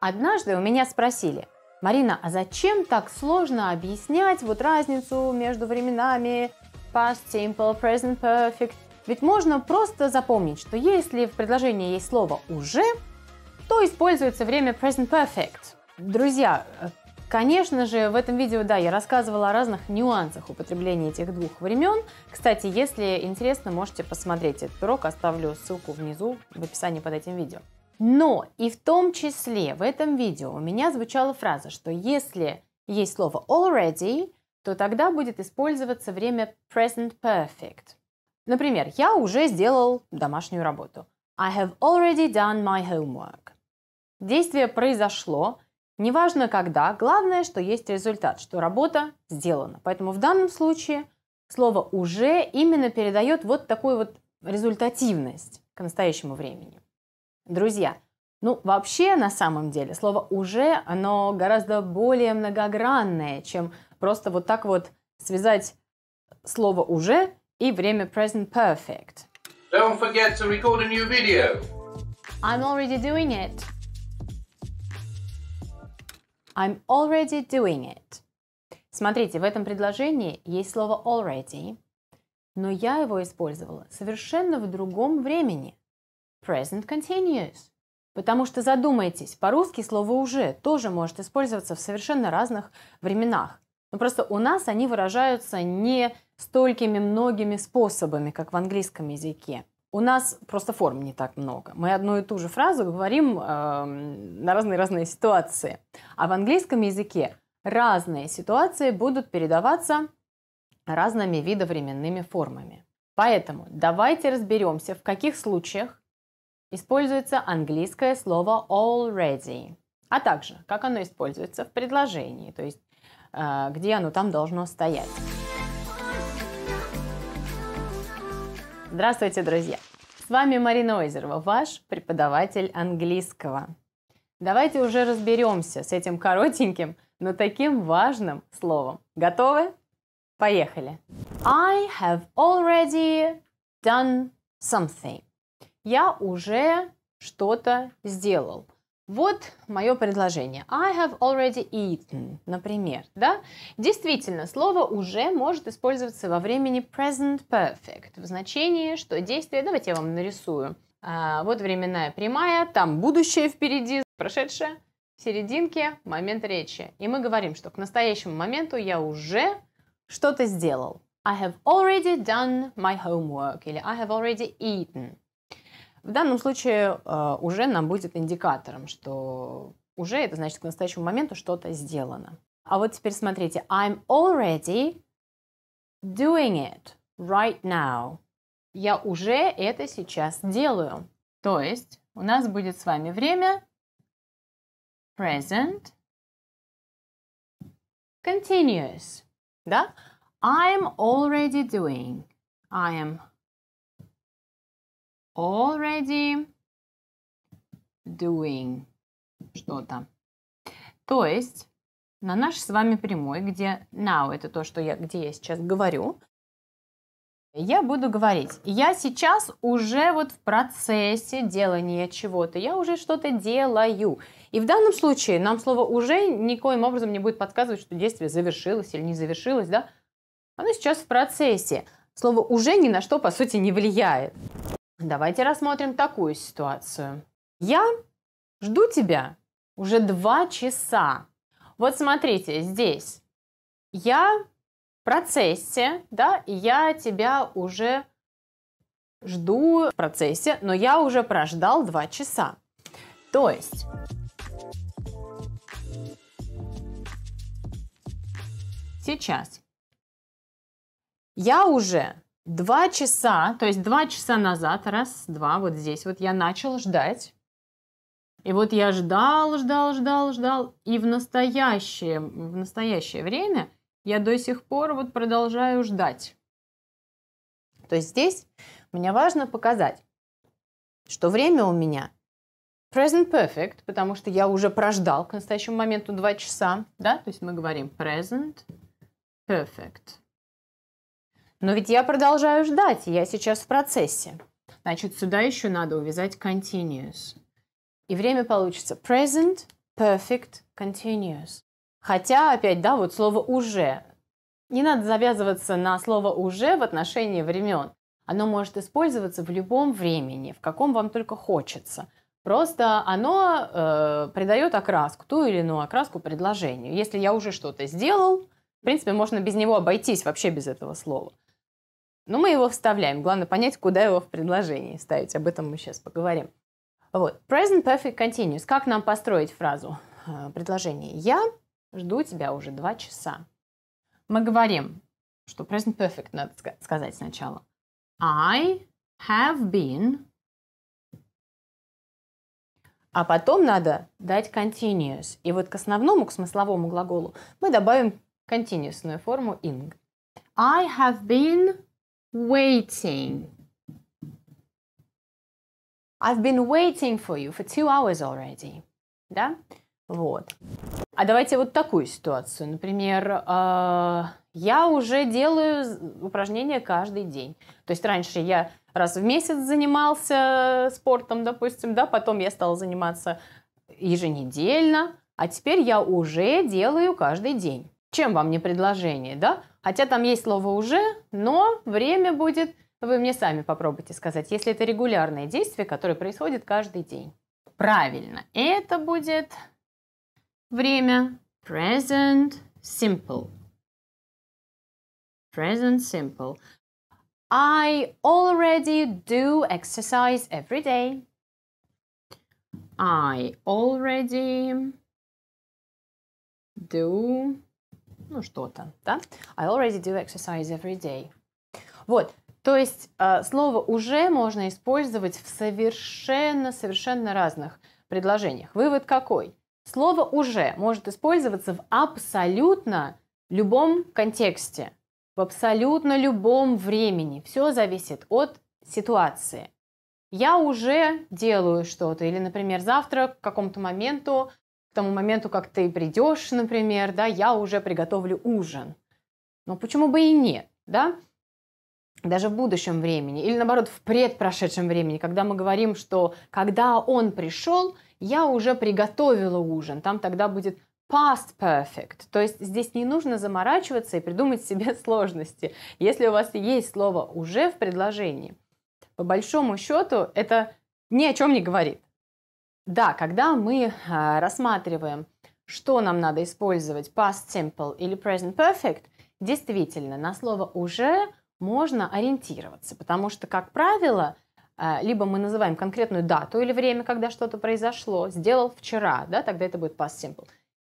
Однажды у меня спросили, Марина, а зачем так сложно объяснять вот разницу между временами past simple, present perfect? Ведь можно просто запомнить, что если в предложении есть слово «уже», то используется время present perfect. Друзья, Конечно же, в этом видео, да, я рассказывала о разных нюансах употребления этих двух времен. Кстати, если интересно, можете посмотреть этот урок, оставлю ссылку внизу в описании под этим видео. Но и в том числе в этом видео у меня звучала фраза, что если есть слово already, то тогда будет использоваться время present perfect. Например, я уже сделал домашнюю работу. I have already done my homework. Действие произошло, неважно когда, главное, что есть результат, что работа сделана. Поэтому в данном случае слово «уже» именно передает вот такую вот результативность к настоящему времени друзья. Ну, вообще, на самом деле, слово «уже», оно гораздо более многогранное, чем просто вот так вот связать слово «уже» и время present perfect. Don't forget to record a new video. I'm already doing it. I'm already doing it. Смотрите, в этом предложении есть слово already, но я его использовала совершенно в другом времени. Present continuous. Потому что задумайтесь, по-русски слово «уже» тоже может использоваться в совершенно разных временах. Но ну, просто у нас они выражаются не столькими многими способами, как в английском языке. У нас просто форм не так много. Мы одну и ту же фразу говорим э, на разные-разные ситуации. А в английском языке разные ситуации будут передаваться разными видовременными формами. Поэтому давайте разберемся, в каких случаях используется английское слово already, а также как оно используется в предложении, то есть э, где оно там должно стоять. Здравствуйте, друзья! С вами Марина Озерова, ваш преподаватель английского. Давайте уже разберемся с этим коротеньким, но таким важным словом. Готовы? Поехали! I have already done something я уже что-то сделал. Вот мое предложение. I have already eaten, например. Да? Действительно, слово уже может использоваться во времени present perfect в значении, что действие... Давайте я вам нарисую. А, вот временная прямая, там будущее впереди, прошедшее, в серединке момент речи. И мы говорим, что к настоящему моменту я уже что-то сделал. I have already done my homework или I have already eaten. В данном случае а, уже нам будет индикатором, что уже это значит к настоящему моменту что-то сделано. А вот теперь смотрите. I'm already doing it right now. Я уже это сейчас делаю. То есть у нас будет с вами время present continuous. Да? I'm already doing. I am already doing что-то. То есть на наш с вами прямой, где now это то, что я, где я сейчас говорю, я буду говорить. Я сейчас уже вот в процессе делания чего-то. Я уже что-то делаю. И в данном случае нам слово «уже» никоим образом не будет подсказывать, что действие завершилось или не завершилось, да? Оно сейчас в процессе. Слово «уже» ни на что, по сути, не влияет. Давайте рассмотрим такую ситуацию. Я жду тебя уже два часа. Вот смотрите, здесь я в процессе, да, и я тебя уже жду в процессе, но я уже прождал два часа. То есть сейчас я уже Два часа, то есть два часа назад, раз, два, вот здесь вот я начал ждать. И вот я ждал, ждал, ждал, ждал. И в настоящее, в настоящее время я до сих пор вот продолжаю ждать. То есть здесь мне важно показать, что время у меня present perfect, потому что я уже прождал к настоящему моменту два часа, да, то есть мы говорим present perfect. Но ведь я продолжаю ждать, я сейчас в процессе. Значит, сюда еще надо увязать continuous. И время получится present, perfect, continuous. Хотя, опять, да, вот слово «уже». Не надо завязываться на слово «уже» в отношении времен. Оно может использоваться в любом времени, в каком вам только хочется. Просто оно э, придает окраску, ту или иную окраску предложению. Если я уже что-то сделал, в принципе, можно без него обойтись, вообще без этого слова. Но ну, мы его вставляем. Главное понять, куда его в предложении ставить. Об этом мы сейчас поговорим. Вот. Present Perfect Continuous. Как нам построить фразу? Э, предложение. Я жду тебя уже два часа. Мы говорим, что present perfect надо сказать сначала. I have been. А потом надо дать continuous. И вот к основному, к смысловому глаголу мы добавим континуусную форму ing. I have been waiting. I've been waiting for you for two hours already. Да? Вот. А давайте вот такую ситуацию. Например, э, я уже делаю упражнения каждый день. То есть раньше я раз в месяц занимался спортом, допустим, да, потом я стал заниматься еженедельно, а теперь я уже делаю каждый день. Чем вам не предложение, да? Хотя там есть слово «уже», но время будет, вы мне сами попробуйте сказать, если это регулярное действие, которое происходит каждый день. Правильно, это будет время present simple. Present simple. I already do exercise every day. I already do ну что-то, да? I already do exercise every day. Вот, то есть э, слово уже можно использовать в совершенно-совершенно разных предложениях. Вывод какой? Слово уже может использоваться в абсолютно любом контексте, в абсолютно любом времени. Все зависит от ситуации. Я уже делаю что-то, или, например, завтра к какому-то моменту тому моменту, как ты придешь, например, да, я уже приготовлю ужин. Но почему бы и нет, да? даже в будущем времени, или наоборот, в предпрошедшем времени, когда мы говорим, что когда он пришел, я уже приготовила ужин, там тогда будет past perfect. То есть здесь не нужно заморачиваться и придумать себе сложности, если у вас есть слово «уже» в предложении. По большому счету это ни о чем не говорит. Да, когда мы а, рассматриваем, что нам надо использовать, past simple или present perfect, действительно, на слово «уже» можно ориентироваться, потому что, как правило, а, либо мы называем конкретную дату или время, когда что-то произошло, сделал вчера, да, тогда это будет past simple.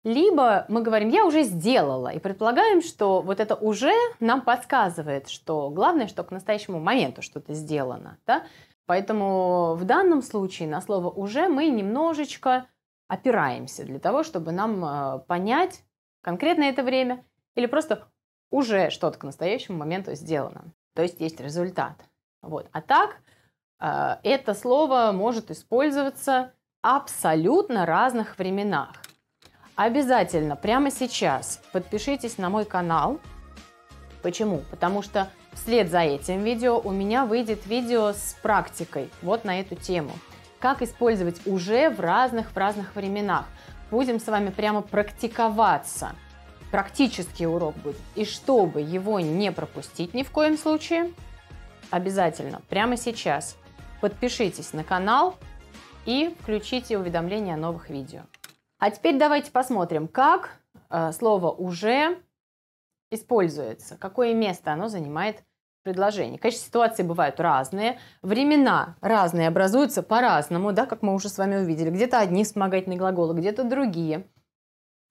Либо мы говорим «я уже сделала» и предполагаем, что вот это «уже» нам подсказывает, что главное, что к настоящему моменту что-то сделано. Да? Поэтому в данном случае на слово «уже» мы немножечко опираемся для того, чтобы нам э, понять конкретно это время или просто уже что-то к настоящему моменту сделано. То есть есть результат. Вот. А так э, это слово может использоваться абсолютно разных временах. Обязательно прямо сейчас подпишитесь на мой канал – Почему? Потому что вслед за этим видео у меня выйдет видео с практикой вот на эту тему. Как использовать уже в разных, в разных временах. Будем с вами прямо практиковаться. Практический урок будет. И чтобы его не пропустить ни в коем случае, обязательно прямо сейчас подпишитесь на канал и включите уведомления о новых видео. А теперь давайте посмотрим, как э, слово «уже» используется, какое место оно занимает в предложении. Конечно, ситуации бывают разные, времена разные образуются по-разному, да, как мы уже с вами увидели. Где-то одни вспомогательные глаголы, где-то другие.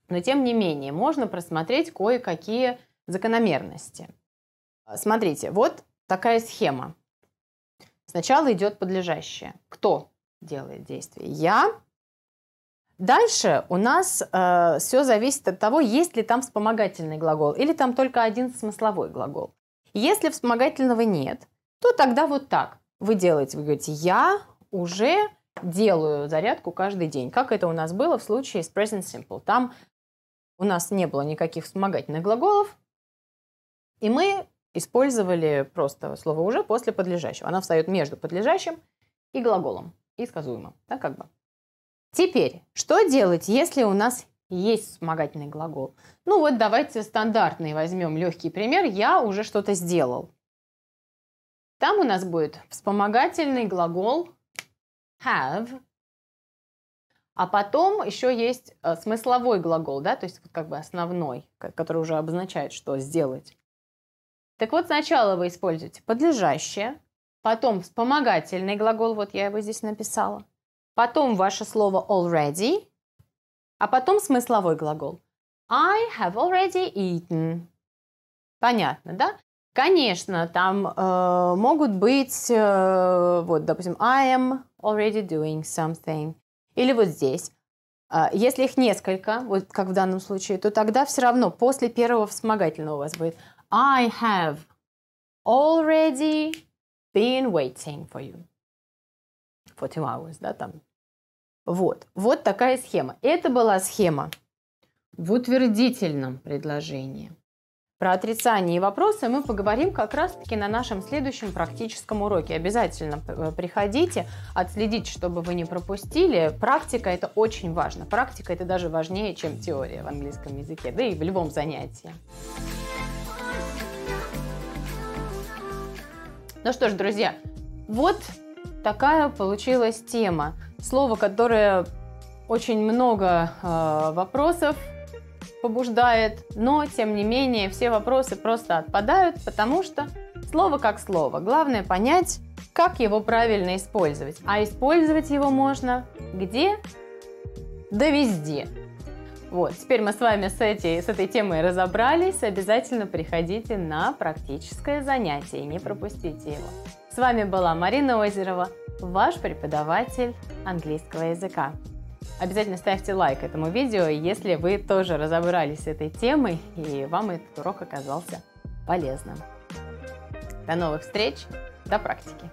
Но тем не менее, можно просмотреть кое-какие закономерности. А, смотрите, вот такая схема. Сначала идет подлежащее. Кто делает действие? Я, Дальше у нас э, все зависит от того, есть ли там вспомогательный глагол или там только один смысловой глагол. Если вспомогательного нет, то тогда вот так. Вы делаете, вы говорите, я уже делаю зарядку каждый день. Как это у нас было в случае с present simple. Там у нас не было никаких вспомогательных глаголов, и мы использовали просто слово «уже» после подлежащего. Она встает между подлежащим и глаголом, и сказуемым, да, как бы. Теперь, что делать, если у нас есть вспомогательный глагол? Ну вот давайте стандартный возьмем легкий пример. Я уже что-то сделал. Там у нас будет вспомогательный глагол have. А потом еще есть э, смысловой глагол, да, то есть как бы основной, который уже обозначает, что сделать. Так вот, сначала вы используете подлежащее, потом вспомогательный глагол, вот я его здесь написала, потом ваше слово already, а потом смысловой глагол. I have already eaten. Понятно, да? Конечно, там э, могут быть, э, вот, допустим, I am already doing something. Или вот здесь. Э, если их несколько, вот как в данном случае, то тогда все равно после первого вспомогательного у вас будет I have already been waiting for you. 42 hours, да, там вот. Вот такая схема. Это была схема в утвердительном предложении. Про отрицание и вопросы мы поговорим как раз-таки на нашем следующем практическом уроке. Обязательно э, приходите, отследите, чтобы вы не пропустили. Практика – это очень важно. Практика – это даже важнее, чем теория в английском языке, да и в любом занятии. Ну что ж, друзья, вот такая получилась тема. Слово, которое очень много э, вопросов побуждает, но тем не менее все вопросы просто отпадают, потому что слово как слово. Главное понять, как его правильно использовать. А использовать его можно где? Да везде. Вот, теперь мы с вами с, эти, с этой темой разобрались. Обязательно приходите на практическое занятие, и не пропустите его. С вами была Марина Озерова, ваш преподаватель английского языка. Обязательно ставьте лайк этому видео, если вы тоже разобрались с этой темой и вам этот урок оказался полезным. До новых встреч, до практики!